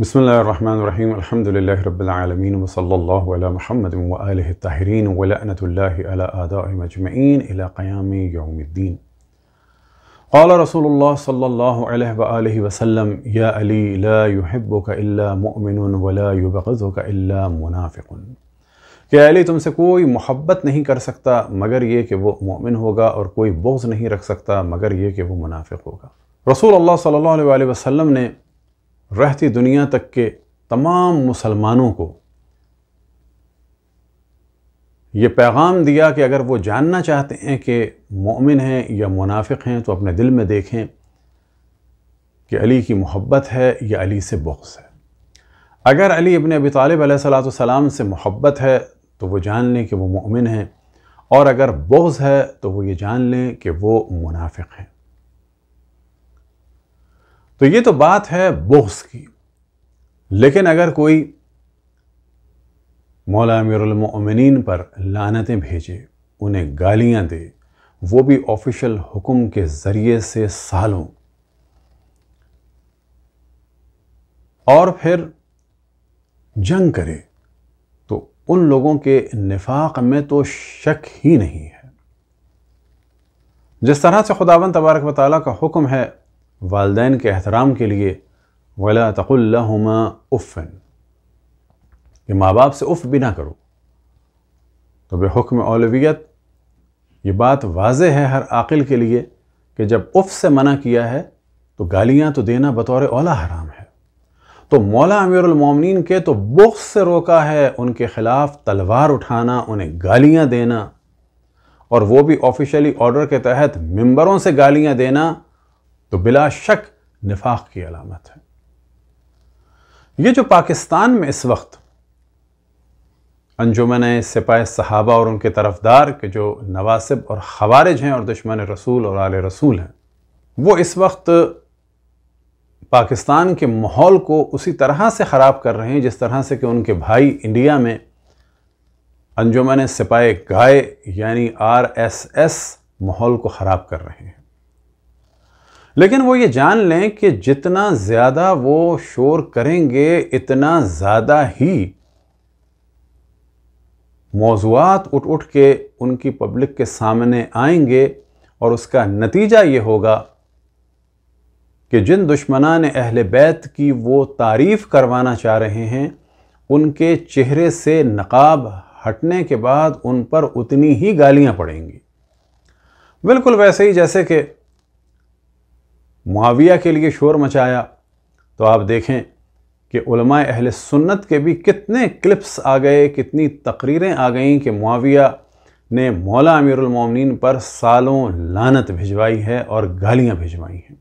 بسم الله الرحمن الرحيم الحمد لله رب العالمين وصلى الله على محمد وآله الطاهرين ولأنة الله على آدائهم أجمعين إلى قيام يوم الدين قال رسول الله صلى الله عليه وآله وسلم يا علي لا يحبك إلا مؤمن ولا يبغضك إلا منافق کہ علی تم سے کوئی محبت نہیں کر سکتا مگر یہ کہ وہ مومن ہوگا اور کوئی بغض نہیں رکھ سکتا مگر یہ کہ وہ منافق ہوگا رسول اللہ صلی اللہ علیہ وسلم نے रहती दुनिया तक के तमाम मुसलमानों को ये पैगाम दिया कि अगर वो जानना चाहते हैं कि मोमिन हैं या मुनाफिक हैं तो अपने दिल में देखें कि अली की मोहब्बत है या अली से बख्स है अगर अली अपने अबी तालिब सलाम से मोहब्बत है तो वो जान लें कि वो मोमिन हैं और अगर बोझ है तो वो ये जान लें कि वो मुनाफिक हैं तो ये तो बात है बोस की लेकिन अगर कोई मौला अमीरमिन पर लानतें भेजे उन्हें गालियां दे वो भी ऑफिशियल हुक्म के ज़रिए से सालों और फिर जंग करे तो उन लोगों के निफाक में तो शक ही नहीं है जिस तरह से खुदावन तबारक वाली का हुक्म है वालदेन के एहतराम के लिए वला तकुल्लहुमा उफ़न कि माँ बाप से उफ़ भी ना करो तो बेहुक्म ओलवियत ये बात वाज है हर आकिल के लिए कि जब उफ़ से मना किया है तो गालियाँ तो देना बतौर ओला हराम है तो मौला अमीरमिन के तो बुख से रोका है उनके ख़िलाफ़ तलवार उठाना उन्हें गालियाँ देना और वो भी ऑफिशियली ऑर्डर के तहत मंबरों से गालियाँ देना तो बिला शक निफाक की अलामत है ये जो पाकिस्तान में इस वक्त अंजुमन सिपाही सहाबा और उनके तरफदार के जो नवासिब और खवारिज हैं और दुश्मन रसूल और आल रसूल हैं वो इस वक्त पाकिस्तान के माहौल को उसी तरह से ख़राब कर रहे हैं जिस तरह से कि उनके भाई इंडिया में अंजुमन सिपाही गाय यानी आर एस एस माहौल को ख़राब कर रहे हैं लेकिन वो ये जान लें कि जितना ज़्यादा वो शोर करेंगे इतना ज़्यादा ही मौजूद उठ उठ के उनकी पब्लिक के सामने आएंगे और उसका नतीजा ये होगा कि जिन दुश्मना ने अहल बैत की वो तारीफ़ करवाना चाह रहे हैं उनके चेहरे से नकाब हटने के बाद उन पर उतनी ही गालियाँ पड़ेंगी बिल्कुल वैसे ही जैसे कि मुआविया के लिए शोर मचाया तो आप देखें कि उलमा अहल सुन्नत के भी कितने क्लिप्स आ गए कितनी तकरीरें आ गईं कि मुआविया ने मौला अमीरमिन पर सालों लानत भिजवाई है और गालियाँ भिजवाई हैं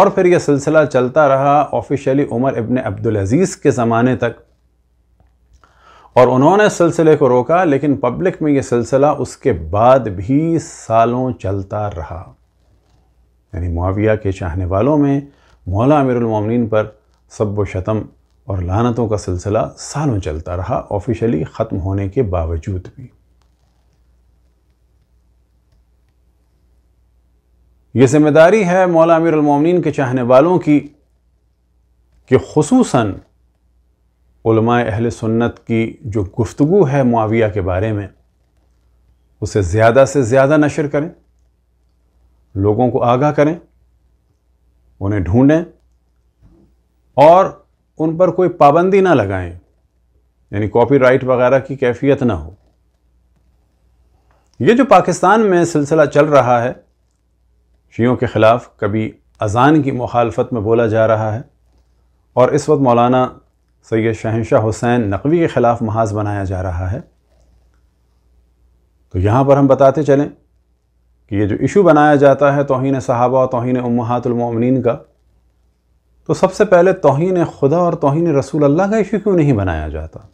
और फिर यह सिलसिला चलता रहा ऑफिशियली उमर इबन अब्दुलज़ीज़ के ज़माने तक और उन्होंने सिलसिले को रोका लेकिन पब्लिक में यह सिलसिला उसके बाद भी सालों चलता रहा यानी मुआविया के चाहने वालों में मौला अमीरमिन पर सब शतम और लानतों का सिलसिला सालों चलता रहा ऑफिशली ख़त्म होने के बावजूद भी ये जिम्मेदारी है मौला अमीरमिन के चाहने वालों की कि खसूस अहल सुन्नत की जो गुफ्तु है मुआविया के बारे में उसे ज़्यादा से ज़्यादा नशर करें लोगों को आगाह करें उन्हें ढूंढें और उन पर कोई पाबंदी ना लगाएं यानी कॉपीराइट वगैरह की कैफियत ना हो ये जो पाकिस्तान में सिलसिला चल रहा है शियों के ख़िलाफ़ कभी अज़ान की मुखालफत में बोला जा रहा है और इस वक्त मौलाना सैयद शहनशाह हुसैन नकवी के ख़िलाफ़ महाज बनाया जा रहा है तो यहाँ पर हम बताते चलें कि ये जो इशू बनाया जाता है तोहन सहाबा और तोहन उमहातुलमिन का तो सबसे पहले तोहन खुदा और तोहन रसूल अल्लाह का इशू क्यों नहीं बनाया जाता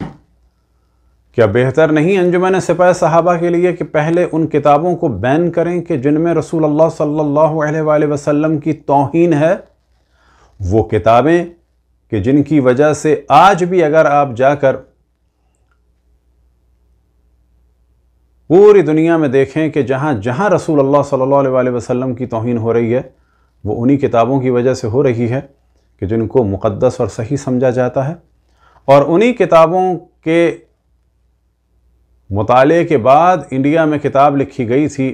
क्या बेहतर नहीं अंजुमन सिपाही साहबा के लिए कि पहले उन किताबों को बैन करें कि जिनमें रसूल अल्लाह सल्लल्लाहु अलैहि वसल्लम की तोहन है वो किताबें कि जिनकी वजह से आज भी अगर आप जाकर पूरी दुनिया में देखें कि जहाँ जहाँ रसूल अल्लाह सल्लल्लाहु अलैहि वसल्लम की तोहन हो रही है वो उन्हीं किताबों की वजह से हो रही है कि जिनको मुक़दस और सही समझा जाता है और उन्हीं किताबों के मुताले के बाद इंडिया में किताब लिखी गई थी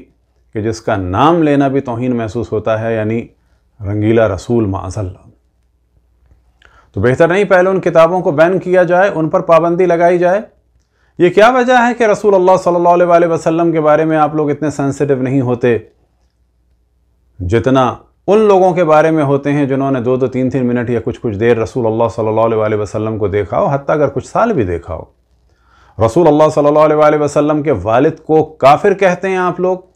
कि जिसका नाम लेना भी तोहन महसूस होता है यानी रंगीला रसूल माजल्ला तो बेहतर नहीं पहले उन किताबों को बैन किया जाए उन पर पाबंदी लगाई जाए ये क्या वजह है कि रसूल अल्लाह सल्लल्लाहु अलैहि वसल्लम के बारे में आप लोग इतने सेंसिटिव नहीं होते जितना उन लोगों के बारे में होते हैं जिन्होंने दो दो तो तीन तीन मिनट या कुछ कुछ देर रसूल अल्लाह सल्लल्लाहु अलैहि वसल्लम को देखा हो हती अगर कुछ साल भी देखा हो रसूल अल्लाह सल्लल्लाहु अलैहि वसल्लम के वालिद को काफिर कहते हैं आप लोग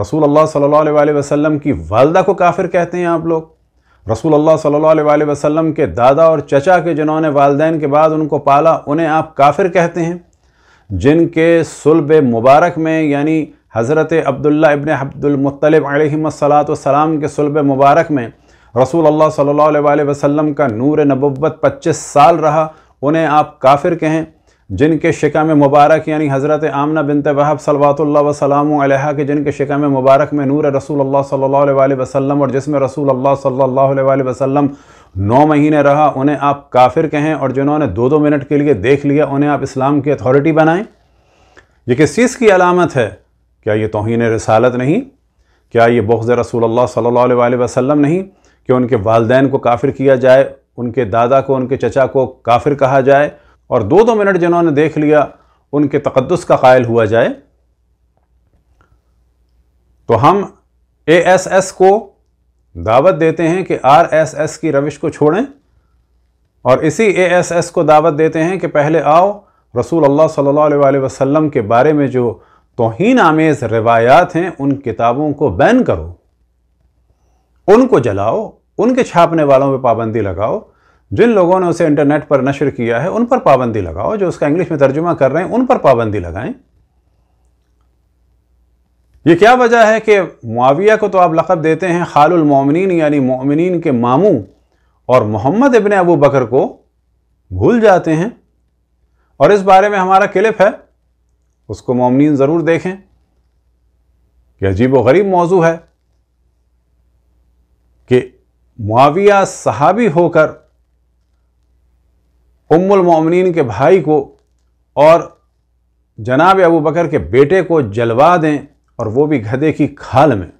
रसूल अल्लाह सल्लल्लाहु अलैहि वसल्लम की वालदा को काफिर कहते हैं आप लोग रसूल अल्लाह सल्लल्लाहु अलैहि वसल्लम के दादा और चचा के जिन्होंने वालदेन के बाद उनको पाला उन्हें आप काफिर कहते हैं जिनके सुलब मुबारक में यानी हज़रत अब्दुल्ला इबन अब्दुलमतलब सलाम के सुलब मुबारक में रसूल अल्लाह सल्लल्लाहु अलैहि वसल्लम का नूर नबुवत 25 साल रहा उन्हें आप काफिर कहें जिनके में मुबारक यानी हज़रत आमना बिनत वहब सलवातुल्ला वसलम के जिनके में मुबारक में नूर रसूल अल्लाह सल्ला वसम और जिसमें रसूल अल्लाह सल्ला वसम नौ महीने रहा उन्हें आप काफिर कहें और जिन्होंने दो दो मिनट के लिए देख लिया उन्हें आप इस्लाम की अथॉरिटी बनाएं ये किस चीज़ की अलामत है क्या ये तोहन रसालत नहीं क्या ये बख्ज़ रसूल सल्ला वसलम नहीं कि उनके वालदेन को काफिर किया जाए उनके दादा को उनके चचा को काफिर कहा जाए और दो दो मिनट जिन्होंने देख लिया उनके तकदस का कायल हुआ जाए तो हम ए एस एस को दावत देते हैं कि आर एस एस की रविश को छोड़ें और इसी ए एस एस को दावत देते हैं कि पहले आओ रसूल अल्लाह सल्लल्लाहु अलैहि वसल्लम के बारे में जो तोहन आमेज़ रिवायात हैं उन किताबों को बैन करो उनको जलाओ उनके छापने वालों पर पाबंदी लगाओ जिन लोगों ने उसे इंटरनेट पर नशर किया है उन पर पाबंदी लगाओ जो उसका इंग्लिश में तर्जुमा कर रहे हैं उन पर पाबंदी लगाएं ये क्या वजह है कि मुआविया को तो आप लक़ब देते हैं खालुल मोमिन यानी मोमिन के मामू और मोहम्मद इबन अबू बकर को भूल जाते हैं और इस बारे में हमारा क्लिप है उसको मोमिन ज़रूर देखें कि अजीब व गरीब मौजू है कि मुआविया सहाबी होकर उम्मुल मोमिनीन के भाई को और जनाब अबू बकर के बेटे को जलवा दें और वो भी गधे की खाल में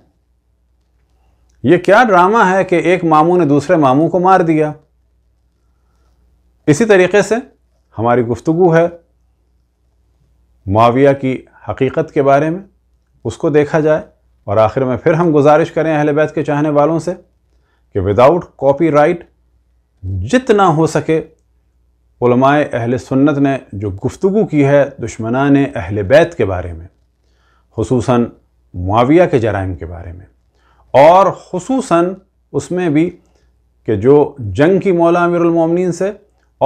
ये क्या ड्रामा है कि एक मामू ने दूसरे मामू को मार दिया इसी तरीके से हमारी गुफ्तु है माविया की हकीकत के बारे में उसको देखा जाए और आखिर में फिर हम गुजारिश करें अहल बैत के चाहने वालों से कि विदाउट कॉपीराइट जितना हो सके उलमाए अहल सुन्नत ने जो गुफ्तु की है दुश्मनान अहल बैत के बारे में खसूस मुआविया के जराइम के बारे में और खसूस उसमें भी कि जो जंग की मौला अमीरमिन से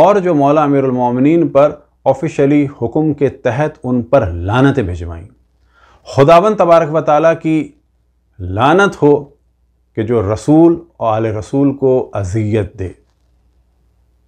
और जो मौला अमीरमिन पर ऑफिशली हुक्म के तहत उन पर लानतें भिजवाईं खुदावन तबारक व ताली की लानत हो कि जो रसूल और आल रसूल को अजियत दे